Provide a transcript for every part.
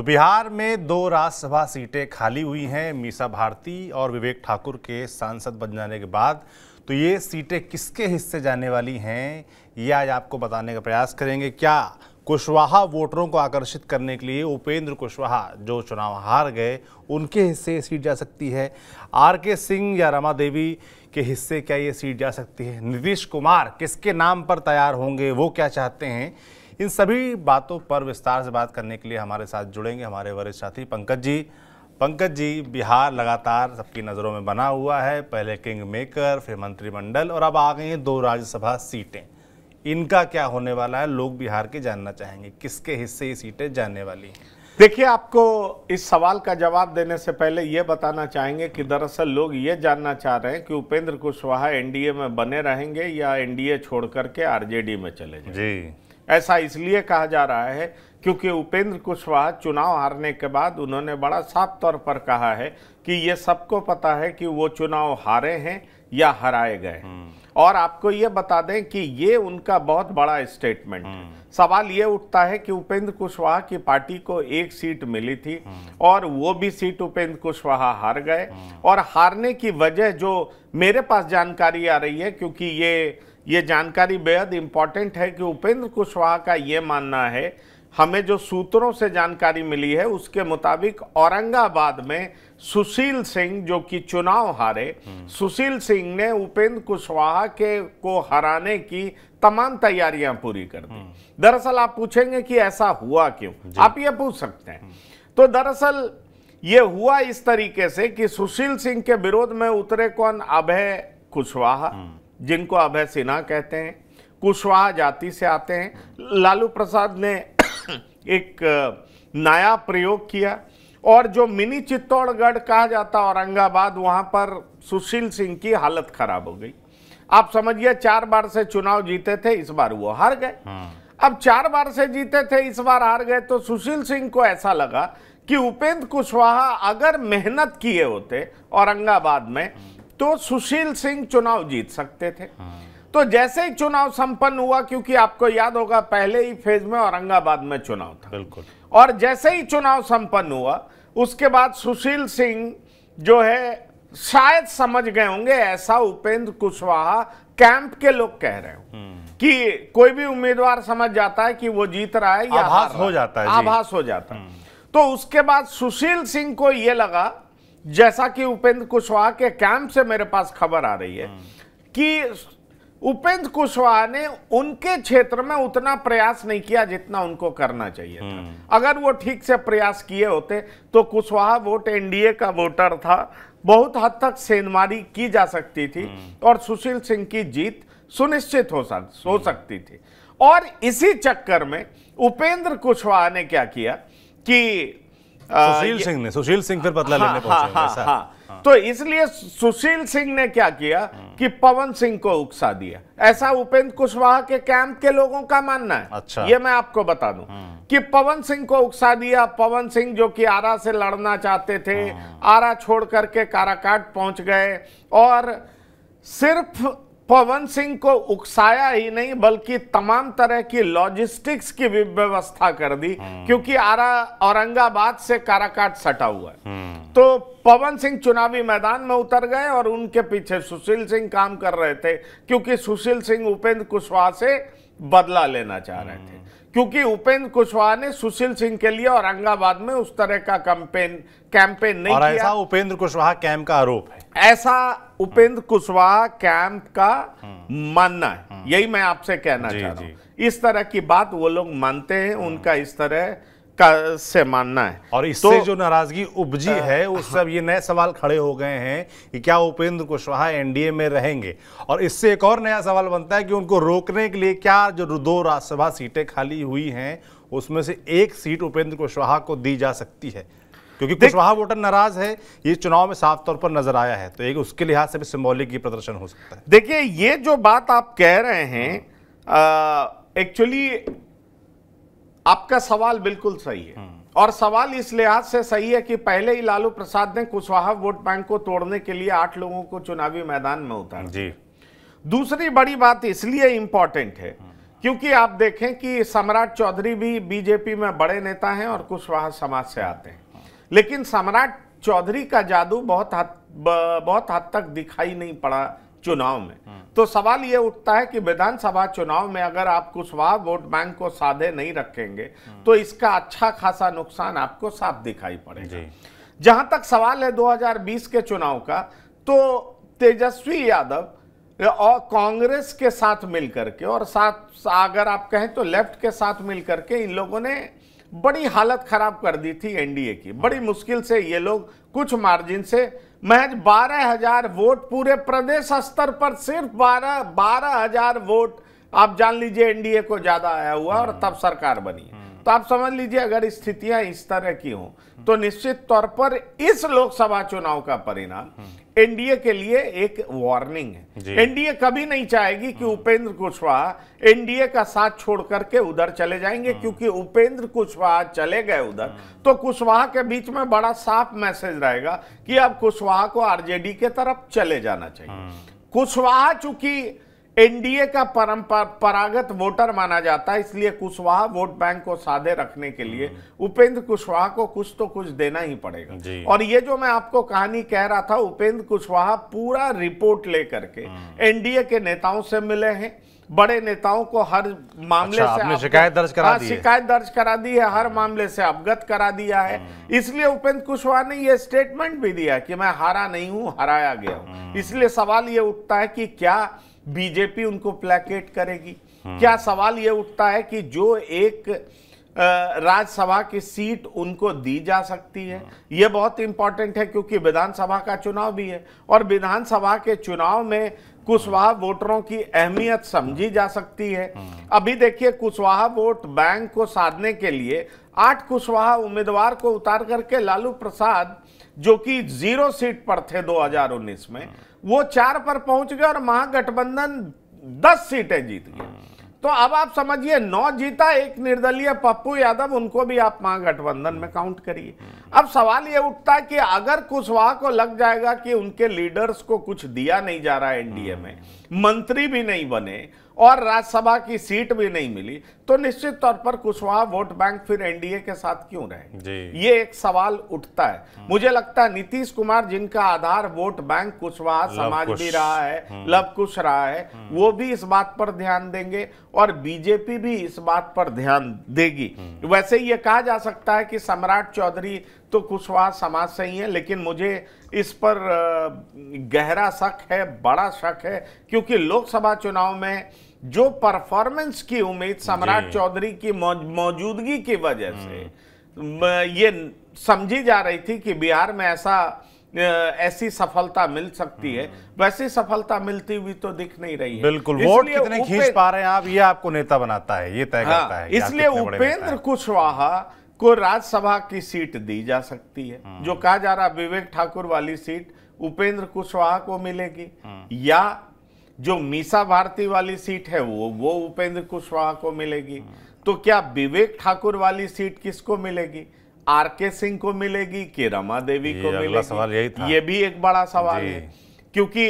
तो बिहार में दो राज्यसभा सीटें खाली हुई हैं मीसा भारती और विवेक ठाकुर के सांसद बन जाने के बाद तो ये सीटें किसके हिस्से जाने वाली हैं ये आज आपको बताने का प्रयास करेंगे क्या कुशवाहा वोटरों को आकर्षित करने के लिए उपेंद्र कुशवाहा जो चुनाव हार गए उनके हिस्से सीट जा सकती है आर के सिंह या रमा देवी के हिस्से क्या ये सीट जा सकती है नीतीश कुमार किसके नाम पर तैयार होंगे वो क्या चाहते हैं इन सभी बातों पर विस्तार से बात करने के लिए हमारे साथ जुड़ेंगे हमारे वरिष्ठ साथी पंकज जी पंकज जी बिहार लगातार सबकी नज़रों में बना हुआ है पहले किंग मेकर फिर मंत्रिमंडल और अब आ गई हैं दो राज्यसभा सीटें इनका क्या होने वाला है लोग बिहार के जानना चाहेंगे किसके हिस्से ये सीटें जाने वाली हैं देखिए आपको इस सवाल का जवाब देने से पहले ये बताना चाहेंगे कि दरअसल लोग ये जानना चाह रहे हैं कि उपेंद्र कुशवाहा एनडीए में बने रहेंगे या एनडीए छोड़ करके आरजेडी में चले जाएंगे जी ऐसा इसलिए कहा जा रहा है क्योंकि उपेंद्र कुशवाहा चुनाव हारने के बाद उन्होंने बड़ा साफ तौर पर कहा है कि ये सबको पता है कि वो चुनाव हारे हैं या हराए गए हम्म। और आपको ये बता दें कि ये उनका बहुत बड़ा स्टेटमेंट है हम्म। सवाल ये उठता है कि उपेंद्र कुशवाहा की पार्टी को एक सीट मिली थी हम्म। और वो भी सीट उपेंद्र कुशवाहा हार गए और हारने की वजह जो मेरे पास जानकारी आ रही है क्योंकि ये ये जानकारी बेहद इम्पॉर्टेंट है कि उपेंद्र कुशवाहा का ये मानना है हमें जो सूत्रों से जानकारी मिली है उसके मुताबिक औरंगाबाद में सुशील सिंह जो कि चुनाव हारे सुशील सिंह ने उपेंद्र कुशवाहा के को हराने की तमाम तैयारियां पूरी कर दी दरअसल आप पूछेंगे कि ऐसा हुआ क्यों आप ये पूछ सकते हैं तो दरअसल ये हुआ इस तरीके से कि सुशील सिंह के विरोध में उतरे कौन अभय कुशवाहा हम्म। जिनको अभय सिन्हा कहते हैं कुशवाहा जाति से आते हैं लालू प्रसाद ने एक नया प्रयोग किया और जो मिनी चित्तौड़गढ़ कहा जाता औरंगाबाद वहां पर सुशील सिंह की हालत खराब हो गई आप समझिए चार बार से चुनाव जीते थे इस बार वो हार गए हाँ। अब चार बार से जीते थे इस बार हार गए तो सुशील सिंह को ऐसा लगा कि उपेंद्र कुशवाहा अगर मेहनत किए होते औरंगाबाद में तो सुशील सिंह चुनाव जीत सकते थे तो जैसे ही चुनाव संपन्न हुआ क्योंकि आपको याद होगा पहले ही फेज में औरंगाबाद में चुनाव था बिल्कुल और जैसे ही चुनाव संपन्न हुआ उसके बाद सुशील सिंह जो है शायद समझ गए होंगे ऐसा उपेंद्र कुशवाहा कैंप के लोग कह रहे हो हम्म। कि कोई भी उम्मीदवार समझ जाता है कि वो जीत रहा है या आभास हो जाता है आभास हो जाता है तो उसके बाद सुशील सिंह को यह लगा जैसा कि उपेंद्र कुशवाहा के कैंप से मेरे पास खबर आ रही है हाँ। कि उपेंद्र कुशवाहा ने उनके क्षेत्र में उतना प्रयास नहीं किया जितना उनको करना चाहिए था हाँ। अगर वो ठीक से प्रयास किए होते तो कुशवाहा वोट एनडीए का वोटर था बहुत हद तक सेनमारी की जा सकती थी हाँ। और सुशील सिंह की जीत सुनिश्चित हो सक हो सकती थी और इसी चक्कर में उपेंद्र कुशवाहा ने क्या किया कि सुशील सिंह ने सुशील सिंह फिर बदला हाँ, लेने पहुंचे हाँ, हाँ, हाँ, हाँ। तो इसलिए सुशील सिंह ने क्या किया कि पवन सिंह को उकसा दिया ऐसा उपेंद्र कुशवाहा के कैंप के लोगों का मानना है अच्छा ये मैं आपको बता दूं हाँ। कि पवन सिंह को उकसा दिया पवन सिंह जो कि आरा से लड़ना चाहते थे हाँ। आरा छोड़ करके काराकाट पहुंच गए और सिर्फ पवन सिंह को उकसाया ही नहीं बल्कि तमाम तरह की लॉजिस्टिक्स की व्यवस्था कर दी हम्म। क्योंकि आरा औरंगाबाद से काराकाट सटा हुआ है हम्म। तो पवन सिंह चुनावी मैदान में उतर गए और उनके पीछे सुशील सिंह काम कर रहे थे क्योंकि सुशील सिंह उपेंद्र कुशवाहा से बदला लेना चाह रहे थे हम्म। क्योंकि उपेंद्र कुशवाहा ने सुशील सिंह के लिए औरंगाबाद में उस तरह का कैंपेन कैंपेन नहीं और किया। उपेंद्र कुशवाहा कैम का आरोप है ऐसा उपेंद्र कुशवाहा कैंप का मानना है हाँ। यही मैं आपसे कहना चाह रहा हूं इस तरह की बात वो लोग मानते हैं हाँ। उनका इस तरह का से मानना है और तो इससे तो, जो नाराजगी उपजी आ, हाँ। है उस सब ये नए सवाल खड़े हो गए हैं कि क्या उपेंद्र कुशवाहा एनडीए में रहेंगे और इससे एक और नया सवाल बनता है कि उनको रोकने के लिए क्या जो दो राज्यसभा सीटें खाली हुई हैं उसमें से एक सीट उपेंद्र कुशवाहा को दी जा सकती है क्योंकि कुशवाहा वोटर नाराज है ये चुनाव में साफ तौर पर नजर आया है तो एक उसके लिहाज से भी सिम्बॉलिक प्रदर्शन हो सकता है देखिए ये जो बात आप कह रहे हैं एक्चुअली आपका सवाल बिल्कुल सही है हम्म। और सवाल इस लिहाज से सही है कि पहले ही लालू प्रसाद ने कुशवाहा वोट बैंक को तोड़ने के लिए आठ लोगों को चुनावी मैदान में उतारा जी दूसरी बड़ी बात इसलिए इंपॉर्टेंट है हम्म। क्योंकि आप देखें कि सम्राट चौधरी भी बीजेपी में बड़े नेता हैं और कुशवाहा समाज से आते हैं लेकिन सम्राट चौधरी का जादू बहुत हद बहुत हद तक दिखाई नहीं पड़ा चुनाव में हम्म। तो सवाल यह उठता है कि विधानसभा चुनाव में अगर आप कुशवाहा वोट बैंक को साधे नहीं रखेंगे हम्म। तो इसका अच्छा खासा नुकसान आपको साफ दिखाई पड़ेगा जहां तक सवाल है 2020 के चुनाव का तो तेजस्वी यादव और कांग्रेस के साथ मिलकर के और साथ अगर आप कहें तो लेफ्ट के साथ मिलकर के इन लोगों ने बड़ी हालत खराब कर दी थी एनडीए की बड़ी मुश्किल से ये लोग कुछ मार्जिन से महज बारह हजार वोट पूरे प्रदेश स्तर पर सिर्फ बारह बारह हजार वोट आप जान लीजिए एनडीए को ज्यादा आया हुआ और हाँ। तब सरकार बनी तो आप समझ लीजिए अगर स्थितियां इस तरह की हों तो निश्चित तौर पर इस लोकसभा चुनाव का परिणाम एनडीए के लिए एक वार्निंग है एनडीए कभी नहीं चाहेगी कि उपेंद्र कुशवाहा एनडीए का साथ छोड़ करके उधर चले जाएंगे क्योंकि उपेंद्र कुशवाहा चले गए उधर तो कुशवाहा के बीच में बड़ा साफ मैसेज रहेगा कि अब कुशवाहा को आरजेडी के तरफ चले जाना चाहिए हाँ। कुशवाहा चूंकि एनडीए का परागत वोटर माना जाता है इसलिए कुशवाहा वोट बैंक को साधे रखने के लिए उपेंद्र कुशवाहा को कुछ तो कुछ देना ही पड़ेगा और ये जो मैं आपको कहानी कह रहा था उपेंद्र कुशवाहा पूरा रिपोर्ट लेकर के हम्म। एनडीए के नेताओं से मिले हैं बड़े नेताओं को हर मामले अच्छा, से शिकायत दर्ज करा हाँ, दी शिकायत दर्ज करा दी है हर मामले से अवगत करा दिया है हम्म। इसलिए उपेंद्र कुशवाहा ने यह स्टेटमेंट भी दिया कि मैं हारा नहीं हूं हराया गया हूं हम्म। इसलिए सवाल ये उठता है कि क्या बीजेपी उनको प्लेकेट करेगी क्या सवाल ये उठता है कि जो एक राज्यसभा की सीट उनको दी जा सकती है यह बहुत इंपॉर्टेंट है क्योंकि विधानसभा का चुनाव भी है और विधानसभा के चुनाव में कुशवाहा वोटरों की अहमियत समझी जा सकती है अभी देखिए कुशवाहा वोट बैंक को साधने के लिए आठ कुशवाहा उम्मीदवार को उतार करके लालू प्रसाद जो कि जीरो सीट पर थे 2019 में वो चार पर पहुंच गए और महागठबंधन दस सीटें जीत गए तो अब आप समझिए नौ जीता एक निर्दलीय पप्पू यादव उनको भी आप महागठबंधन में काउंट करिए अब सवाल यह उठता है कि अगर कुशवाहा को लग जाएगा कि उनके लीडर्स को कुछ दिया नहीं जा रहा एनडीए में हम्म। मंत्री भी नहीं बने और राज्यसभा की सीट भी नहीं मिली तो निश्चित तौर पर कुशवाहा वोट बैंक फिर एनडीए के साथ क्यों रहे ये एक सवाल उठता है हम्म। मुझे लगता है नीतीश कुमार जिनका आधार वोट बैंक कुशवाहा समाज भी रहा है हम्म। लव कुश रहा है वो भी इस बात पर ध्यान देंगे और बीजेपी भी इस बात पर ध्यान देगी वैसे ये कहा जा सकता है कि सम्राट चौधरी तो कुशवाहा समाज से ही है लेकिन मुझे इस पर गहरा शक है बड़ा शक है क्योंकि लोकसभा चुनाव में जो परफॉर्मेंस की उम्मीद सम्राट चौधरी की मौजूदगी की वजह से हम्म। ये समझी जा रही थी कि बिहार में ऐसा ऐसी सफलता मिल सकती है हम्म। वैसी सफलता मिलती हुई तो दिख नहीं रही है बिल्कुल वोट कितने खींच पा रहे हैं आप ये आपको नेता बनाता है ये तय हाँ, करता है इसलिए उपेंद्र कुशवाहा को राज्यसभा की सीट दी जा सकती है हाँ। जो कहा जा रहा विवेक ठाकुर वाली सीट उपेंद्र कुशवाहा को मिलेगी हाँ। या जो मीसा भारती वाली सीट है वो वो उपेंद्र कुशवाहा को मिलेगी हाँ। तो क्या विवेक ठाकुर वाली सीट किसको मिलेगी आर के सिंह को मिलेगी कि रमा देवी को मिलेगी सवाल यही था ये भी एक बड़ा सवाल है क्योंकि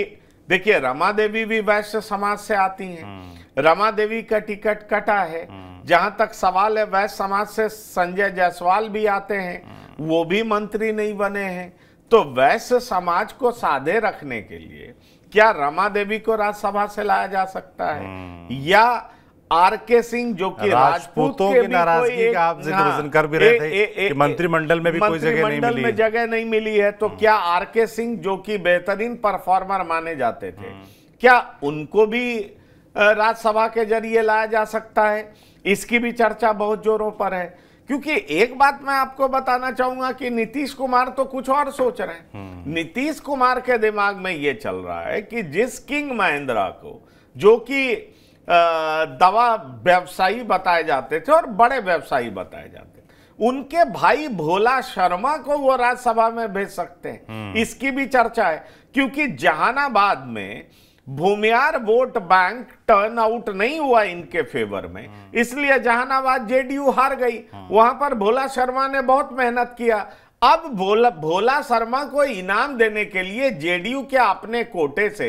देखिए रमा देवी भी वैश्य समाज से आती हैं रमा देवी का टिकट कटा है जहां तक सवाल है वह समाज से संजय जायसवाल भी आते हैं वो भी मंत्री नहीं बने हैं तो वैश्य समाज को साधे रखने के लिए क्या रमा देवी को राज्यसभा से लाया जा सकता है हम्म। या आर के सिंह जो कि राजपूतों की नाराजगी का आप हाँ, कर भी रहे थे कि मंत्रिमंडल में भी कोई जगह नहीं मिली में जगह नहीं मिली है तो हम्म। क्या आर के सिंह जो कि बेहतरीन परफॉर्मर माने जाते थे हम्म। क्या उनको भी राज्यसभा के जरिए लाया जा सकता है इसकी भी चर्चा बहुत जोरों पर है क्योंकि एक बात मैं आपको बताना चाहूंगा कि नीतीश कुमार तो कुछ और सोच रहे हैं हम्म। नीतीश कुमार के दिमाग में यह चल रहा है कि जिस किंग महिंद्रा को जो कि दवा व्यवसायी बताए जाते थे और बड़े व्यवसायी बताए जाते थे उनके भाई भोला शर्मा को वो राज्यसभा में भेज सकते हैं हम्म। इसकी भी चर्चा है क्योंकि जहानाबाद में Bhumihar vote bank turn out नहीं हुआ इनके फेवर में हाँ। इसलिए जहानाबाद जेडीयू हार गई हाँ। वहां पर भोला शर्मा ने बहुत मेहनत किया अब भोला भोला शर्मा को इनाम देने के लिए जेडीयू के अपने कोटे से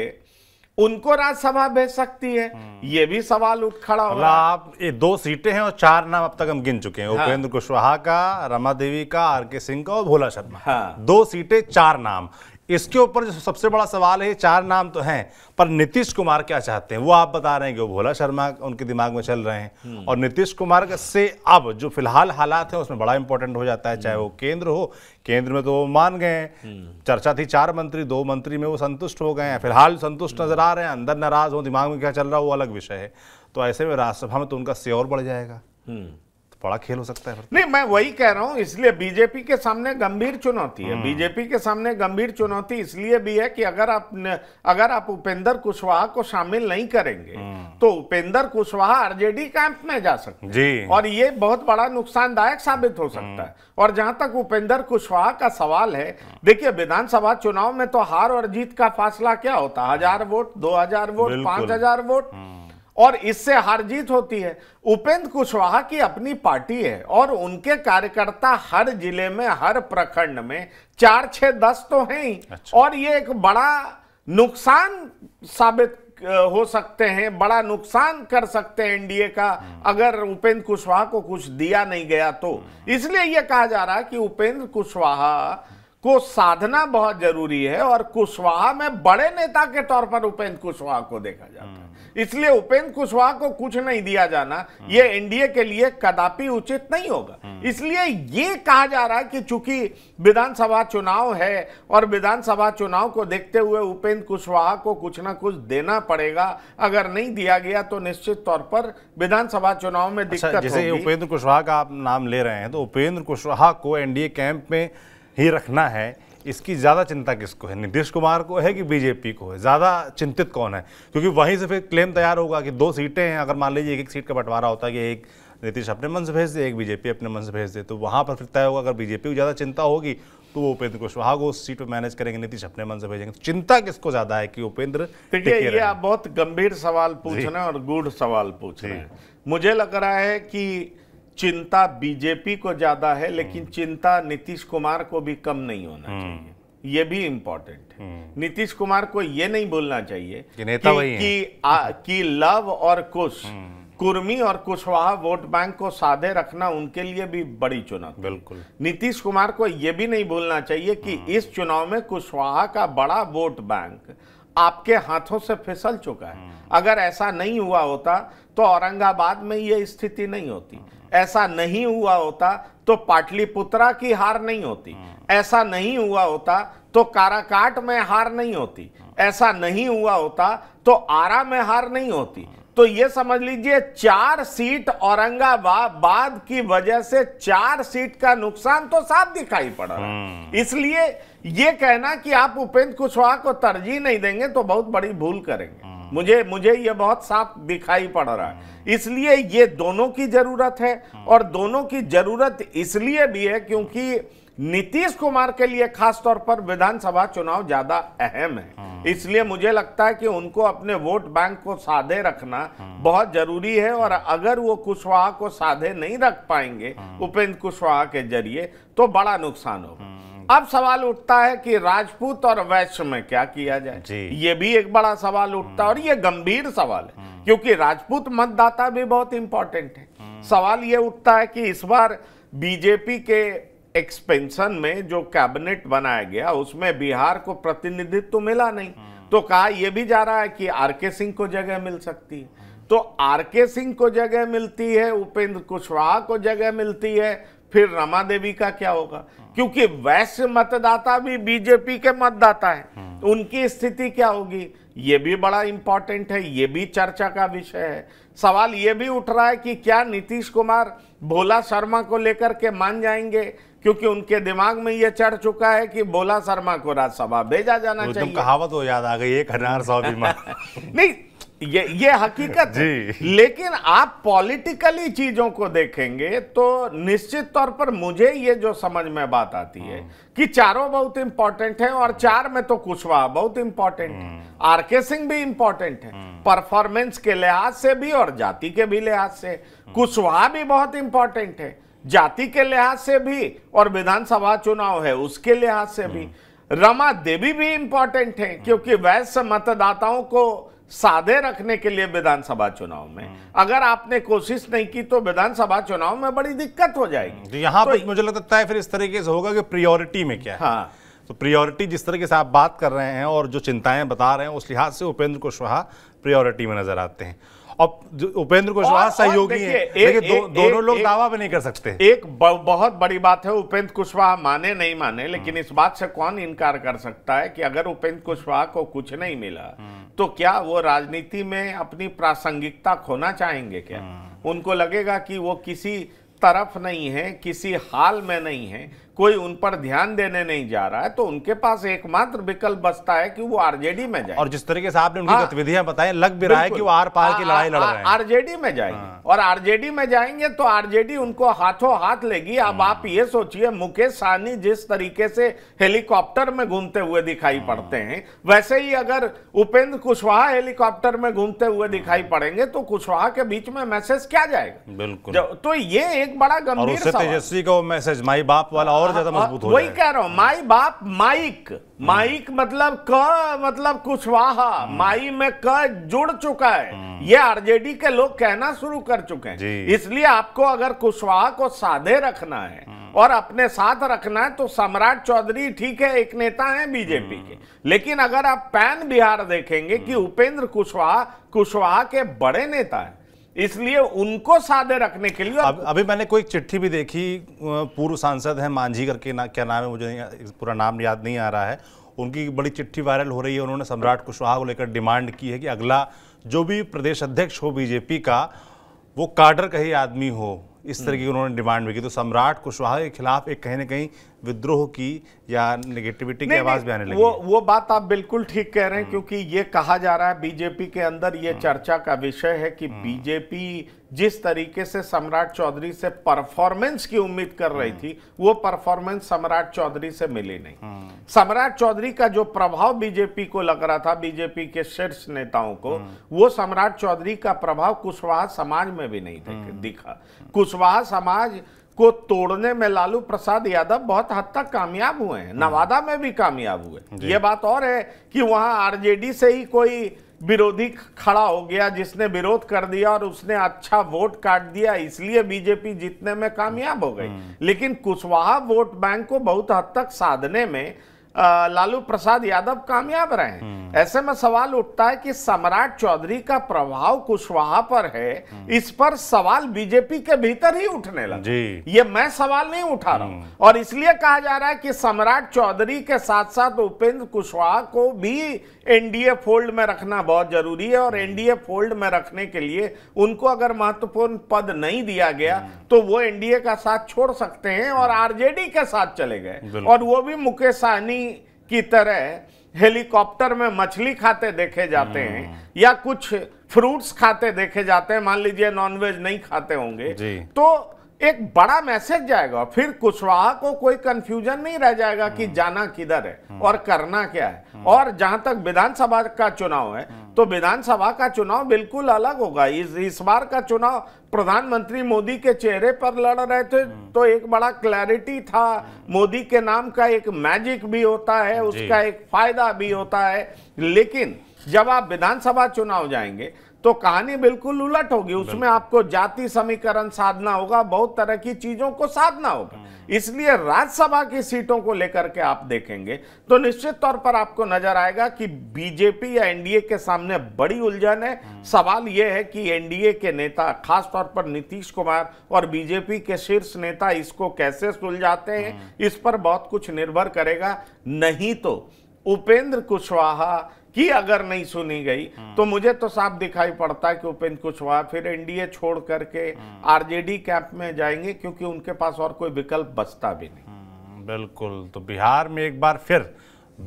उनको राज्यसभा भेज सकती है हाँ। ये भी सवाल उठ खड़ा हो मतलब आप ये दो सीटें हैं और चार नाम अब तक हम गिन चुके हैं उपेंद्र कुशवाहा का रमा देवी का आर के सिंह का और भोला शर्मा हाँ। दो सीटें चार नाम इसके ऊपर जो सबसे बड़ा सवाल है चार नाम तो हैं पर नीतीश कुमार क्या चाहते हैं वो आप बता रहे हैं कि वो भोला शर्मा उनके दिमाग में चल रहे हैं हम्म। और नीतीश कुमार से अब जो फिलहाल हालात हैं उसमें बड़ा इंपॉर्टेंट हो जाता है चाहे वो केंद्र हो केंद्र में तो वो मान गए हम्म। चर्चा थी चार मंत्री दो मंत्री में वो संतुष्ट हो गए हैं फिलहाल संतुष्ट हम्म। नजर आ रहे हैं अंदर नाराज हो दिमाग में क्या चल रहा है वो अलग विषय है तो ऐसे में राज्यसभा में तो उनका और बढ़ जाएगा बड़ा खेल हो सकता है तो। नहीं मैं वही कह रहा हूँ इसलिए बीजेपी के सामने गंभीर चुनौती है हम्म। बीजेपी के सामने गंभीर चुनौती इसलिए भी है कि अगर आप अगर आप उपेंद्र कुशवाहा को शामिल नहीं करेंगे हम्म। तो उपेंद्र कुशवाहा आरजेडी कैंप में जा सकते जी और ये बहुत बड़ा नुकसानदायक साबित हो सकता है हम्म। और जहां तक उपेंद्र कुशवाहा का सवाल है देखिए विधानसभा चुनाव में तो हार और जीत का फासला क्या होता है हजार वोट दो हजार वोट पांच हजार वोट और इससे हार जीत होती है उपेंद्र कुशवाहा की अपनी पार्टी है और उनके कार्यकर्ता हर जिले में हर प्रखंड में चार छः दस तो हैं ही अच्छा। और ये एक बड़ा नुकसान साबित हो सकते हैं बड़ा नुकसान कर सकते हैं एनडीए का हम्म। अगर उपेंद्र कुशवाहा को कुछ दिया नहीं गया तो हम्म। इसलिए यह कहा जा रहा है कि उपेंद्र कुशवाहा को साधना बहुत जरूरी है और कुशवाहा में बड़े नेता के तौर पर उपेंद्र कुशवाहा को देखा जाता है हम्म। इसलिए उपेंद्र कुशवाहा को कुछ नहीं दिया जाना यह एनडीए के लिए कदापि उचित नहीं होगा इसलिए यह कहा जा रहा है कि चूंकि विधानसभा चुनाव है और विधानसभा चुनाव को देखते हुए उपेंद्र कुशवाहा को कुछ ना कुछ देना पड़ेगा अगर नहीं दिया गया तो निश्चित तौर पर विधानसभा चुनाव में अच्छा, दिक्कत अच्छा, जैसे उपेंद्र कुशवाहा का आप नाम ले रहे हैं तो उपेंद्र कुशवाहा को एनडीए कैंप में ही रखना है इसकी ज़्यादा चिंता किसको है नीतीश कुमार को है कि बीजेपी को है ज़्यादा चिंतित कौन है क्योंकि वहीं से फिर क्लेम तैयार होगा कि दो सीटें हैं अगर मान लीजिए एक एक सीट का बंटवारा होता है कि एक नीतीश अपने मन से भेज दे एक बीजेपी अपने मन से भेज दे तो वहाँ पर फिर तय होगा अगर बीजेपी को ज़्यादा चिंता होगी तो वो उपेंद्र कुशवाहा को उस सीट पर मैनेज करेंगे नीतीश अपने मन से भेजेंगे तो चिंता किसको ज्यादा है कि उपेंद्र ये आप बहुत गंभीर सवाल पूछ रहे हैं और गूढ़ सवाल पूछ रहे हैं मुझे लग रहा है कि चिंता बीजेपी को ज्यादा है लेकिन हम्म। चिंता नीतीश कुमार को भी कम नहीं होना हम्म। चाहिए ये भी इम्पोर्टेंट है हम्म। नीतीश कुमार को यह नहीं बोलना चाहिए कि, नेता कि, वही कि, आ, कि लव और कुश कुर्मी और कुशवाहा वोट बैंक को साधे रखना उनके लिए भी बड़ी चुनौती बिल्कुल नीतीश कुमार को यह भी नहीं बोलना चाहिए कि इस चुनाव में कुशवाहा का बड़ा वोट बैंक आपके हाथों से फिसल चुका है अगर ऐसा नहीं हुआ होता तो औरंगाबाद में यह स्थिति नहीं होती ऐसा नहीं हुआ होता तो पाटलिपुत्रा की हार नहीं होती हाँ। ऐसा नहीं हुआ होता तो काराकाट में हार नहीं होती हाँ। ऐसा नहीं हुआ होता तो आरा में हार नहीं होती हाँ। तो ये समझ लीजिए चार सीट औरंगाबाद की वजह से चार सीट का नुकसान तो साफ दिखाई पड़ा इसलिए ये कहना कि आप उपेंद्र कुशवाहा को तरजीह नहीं देंगे तो बहुत बड़ी भूल करेंगे मुझे मुझे ये बहुत साफ दिखाई पड़ रहा है इसलिए ये दोनों की जरूरत है और दोनों की जरूरत इसलिए भी है क्योंकि नीतीश कुमार के लिए खास तौर पर विधानसभा चुनाव ज्यादा अहम है हाँ। इसलिए मुझे लगता है कि उनको अपने वोट बैंक को साधे रखना हाँ। बहुत जरूरी है और अगर वो कुशवाहा को साधे नहीं रख पाएंगे हाँ। उपेंद्र कुशवाहा के जरिए तो बड़ा नुकसान होगा अब सवाल उठता है कि राजपूत और वैश्य में क्या किया जाए ये भी एक बड़ा सवाल उठता है और ये गंभीर सवाल है क्योंकि राजपूत मतदाता भी बहुत इंपॉर्टेंट है सवाल ये उठता है कि इस बार बीजेपी के एक्सपेंशन में जो कैबिनेट बनाया गया उसमें बिहार को प्रतिनिधित्व मिला नहीं हाँ। तो कहा यह भी जा रहा है कि आर के सिंह को जगह मिल सकती है तो आर के सिंह को जगह मिलती है उपेंद्र कुशवाहा को जगह मिलती है फिर रमा देवी का क्या होगा हाँ। क्योंकि वैश्य मतदाता भी बीजेपी के मतदाता है हाँ। उनकी स्थिति क्या होगी ये भी बड़ा इंपॉर्टेंट है ये भी चर्चा का विषय है सवाल ये भी उठ रहा है कि क्या नीतीश कुमार भोला शर्मा को लेकर के मान जाएंगे क्योंकि उनके दिमाग में यह चढ़ चुका है कि बोला शर्मा को राज्यसभा भेजा जाना चाहिए कहावत हो याद आ गई एक हजार सौ बीमार नहीं ये ये हकीकत जी लेकिन आप पॉलिटिकली चीजों को देखेंगे तो निश्चित तौर पर मुझे ये जो समझ में बात आती है हाँ। कि चारों बहुत इंपॉर्टेंट हैं और चार में तो कुशवाहा बहुत इंपॉर्टेंट है हाँ। आर के सिंह भी इंपॉर्टेंट है परफॉर्मेंस के लिहाज से भी और जाति के भी लिहाज से हाँ। कुशवाहा भी बहुत इंपॉर्टेंट है जाति के लिहाज से भी और विधानसभा चुनाव है उसके लिहाज से भी रमा देवी भी इंपॉर्टेंट है क्योंकि वैश्य मतदाताओं को साधे रखने के लिए विधानसभा चुनाव में अगर आपने कोशिश नहीं की तो विधानसभा चुनाव में बड़ी दिक्कत हो जाएगी तो यहाँ तो पर मुझे लगता है फिर इस तरीके से होगा कि प्रियोरिटी में क्या हाँ तो प्रियोरिटी जिस तरीके से आप बात कर रहे हैं और जो चिंताएं बता रहे हैं उस लिहाज से उपेंद्र कुशवाहा प्रियोरिटी में नजर आते हैं और उपेंद्र कुशवाहा सहयोगी है लेकिन दो, दोनों लोग दावा भी नहीं कर सकते एक बहुत बड़ी बात है उपेंद्र कुशवाहा माने नहीं माने लेकिन इस बात से कौन इनकार कर सकता है कि अगर उपेंद्र कुशवाहा को कुछ नहीं मिला तो क्या वो राजनीति में अपनी प्रासंगिकता खोना चाहेंगे क्या हम्म। उनको लगेगा कि वो किसी तरफ नहीं है किसी हाल में नहीं है कोई उन पर ध्यान देने नहीं जा रहा है तो उनके पास एकमात्र विकल्प बचता है कि वो आरजेडी में जाए और जिस तरीके से आपने उनकी हाँ। गतिविधियां बताएं लग भी रहा है कि वो आर पार की हाँ, लड़ाई लड़ हाँ, रहे हैं आरजेडी में जाएंगे और आरजेडी में जाएंगे तो आरजेडी उनको हाथों हाथ लेगी अब आप ये सोचिए मुकेश सहनी जिस तरीके से हेलीकॉप्टर में घूमते हुए दिखाई पड़ते हैं वैसे ही अगर उपेंद्र कुशवाहा हेलीकॉप्टर में घूमते हुए दिखाई पड़ेंगे तो कुशवाहा के बीच में मैसेज क्या जाएगा बिल्कुल तो ये एक बड़ा गंभीर तेजस्वी का मैसेज माई बाप वाला और और ज्यादा हाँ, मजबूत हो वही कह रहा हूँ माई बाप माइक हम्म। माइक मतलब क मतलब कुशवाहा हम्म। माई में क जुड़ चुका है हम्म। ये आरजेडी के लोग कहना शुरू कर चुके हैं इसलिए आपको अगर कुशवाहा को साधे रखना है और अपने साथ रखना है तो सम्राट चौधरी ठीक है एक नेता है बीजेपी के लेकिन अगर आप पैन बिहार देखेंगे कि उपेंद्र कुशवाहा कुशवाहा के बड़े नेता हैं इसलिए उनको सादे रखने के लिए अब, अभी मैंने कोई चिट्ठी भी देखी पूर्व सांसद हैं मांझी करके ना क्या नाम है मुझे पूरा नाम याद नहीं आ रहा है उनकी बड़ी चिट्ठी वायरल हो रही है उन्होंने सम्राट कुशवाहा को लेकर डिमांड की है कि अगला जो भी प्रदेश अध्यक्ष हो बीजेपी का वो काडर का ही आदमी हो इस हम्म। तरह की उन्होंने डिमांड भी की तो सम्राट कुशवाहा के खिलाफ एक कहीं ना कहीं विद्रोह की या नेगेटिविटी की आवाज भी आने लगी वो वो बात आप बिल्कुल ठीक कह रहे हैं हम्म। क्योंकि ये कहा जा रहा है बीजेपी के अंदर ये हम्म। चर्चा का विषय है कि हम्म। बीजेपी जिस तरीके से सम्राट चौधरी से परफॉर्मेंस की उम्मीद कर रही थी वो परफॉर्मेंस सम्राट चौधरी से मिली नहीं सम्राट चौधरी का जो प्रभाव बीजेपी को लग रहा था बीजेपी के शीर्ष नेताओं को वो सम्राट चौधरी का प्रभाव कुशवाहा समाज में भी नहीं दिखा कुशवाहा समाज को तोड़ने में लालू प्रसाद यादव बहुत हद तक कामयाब हुए हैं हम्म। नवादा में भी कामयाब हुए ये बात और है कि वहां आरजेडी से ही कोई विरोधी खड़ा हो गया जिसने विरोध कर दिया और उसने अच्छा वोट काट दिया इसलिए बीजेपी जीतने में कामयाब हो गई हम्म। लेकिन कुशवाहा वोट बैंक को बहुत हद तक साधने में लालू प्रसाद यादव कामयाब रहे हम्म। ऐसे में सवाल उठता है कि सम्राट चौधरी का प्रभाव कुशवाहा पर है हम्म। इस पर सवाल बीजेपी के भीतर ही उठने लगा ये मैं सवाल नहीं उठा रहा हूं हम्म। और इसलिए कहा जा रहा है कि सम्राट चौधरी के साथ साथ उपेंद्र कुशवाहा को भी एनडीए फोल्ड में रखना बहुत जरूरी है और एनडीए फोल्ड में रखने के लिए उनको अगर महत्वपूर्ण पद नहीं दिया गया तो वो एनडीए का साथ छोड़ सकते हैं और आरजेडी के साथ चले गए और वो भी मुकेश सहनी की तरह हेलीकॉप्टर में मछली खाते देखे जाते हैं हम्म। या कुछ फ्रूट्स खाते देखे जाते हैं मान लीजिए नॉनवेज नहीं खाते होंगे तो एक बड़ा मैसेज जाएगा फिर कुशवाहा को कोई कंफ्यूजन नहीं रह जाएगा कि हम्म। जाना किधर है हम्म। और करना क्या है हम्म। और जहां तक विधानसभा का चुनाव है तो विधानसभा का चुनाव बिल्कुल अलग होगा इस इस बार का चुनाव प्रधानमंत्री मोदी के चेहरे पर लड़ रहे थे तो एक बड़ा क्लैरिटी था मोदी के नाम का एक मैजिक भी होता है उसका एक फायदा भी होता है लेकिन जब आप विधानसभा चुनाव जाएंगे तो कहानी बिल्कुल उलट होगी उसमें आपको जाति समीकरण साधना होगा बहुत तरह की चीजों को साधना होगा हाँ। इसलिए राज्यसभा की सीटों को लेकर के आप देखेंगे तो निश्चित तौर पर आपको नजर आएगा कि बीजेपी या एनडीए के सामने बड़ी उलझन है हाँ। सवाल यह है कि एनडीए के नेता खासतौर पर नीतीश कुमार और बीजेपी के शीर्ष नेता इसको कैसे सुलझाते हैं हाँ। इस पर बहुत कुछ निर्भर करेगा नहीं तो उपेंद्र कुशवाहा कि अगर नहीं सुनी गई हम्म। तो मुझे तो साफ दिखाई पड़ता है कि उपेंद्र कुशवाहा फिर एनडीए छोड़ करके आरजेडी हम्म। कैंप में जाएंगे क्योंकि उनके पास और कोई विकल्प बचता भी नहीं हम्म, बिल्कुल तो बिहार में एक बार फिर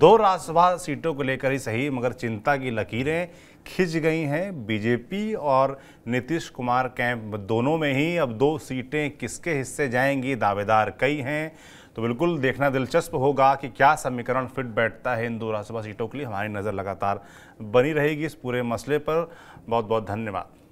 दो राज्यसभा सीटों को लेकर ही सही मगर चिंता की लकीरें खिंच गई हैं बीजेपी और नीतीश कुमार कैंप दोनों में ही अब दो सीटें किसके हिस्से जाएंगी दावेदार कई हैं तो बिल्कुल देखना दिलचस्प होगा कि क्या समीकरण फिट बैठता है इन दो राज्यसभा सीटों के लिए हमारी नज़र लगातार बनी रहेगी इस पूरे मसले पर बहुत बहुत धन्यवाद